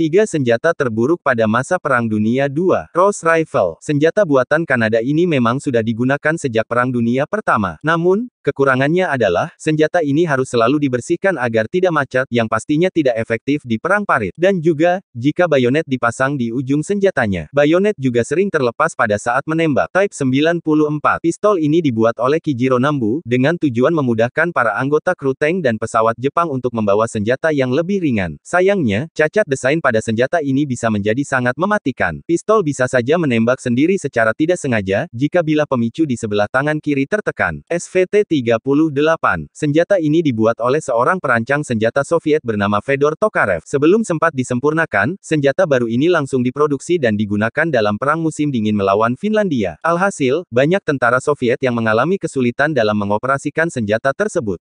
Tiga senjata terburuk pada masa Perang Dunia II. Ross Rifle, senjata buatan Kanada ini memang sudah digunakan sejak Perang Dunia Pertama. Namun, Kekurangannya adalah, senjata ini harus selalu dibersihkan agar tidak macet, yang pastinya tidak efektif di perang parit. Dan juga, jika bayonet dipasang di ujung senjatanya, bayonet juga sering terlepas pada saat menembak. Type 94. Pistol ini dibuat oleh Kijiro Nambu, dengan tujuan memudahkan para anggota kru tank dan pesawat Jepang untuk membawa senjata yang lebih ringan. Sayangnya, cacat desain pada senjata ini bisa menjadi sangat mematikan. Pistol bisa saja menembak sendiri secara tidak sengaja, jika bila pemicu di sebelah tangan kiri tertekan. SVT 38 Senjata ini dibuat oleh seorang perancang senjata Soviet bernama Fedor Tokarev. Sebelum sempat disempurnakan, senjata baru ini langsung diproduksi dan digunakan dalam Perang Musim Dingin melawan Finlandia. Alhasil, banyak tentara Soviet yang mengalami kesulitan dalam mengoperasikan senjata tersebut.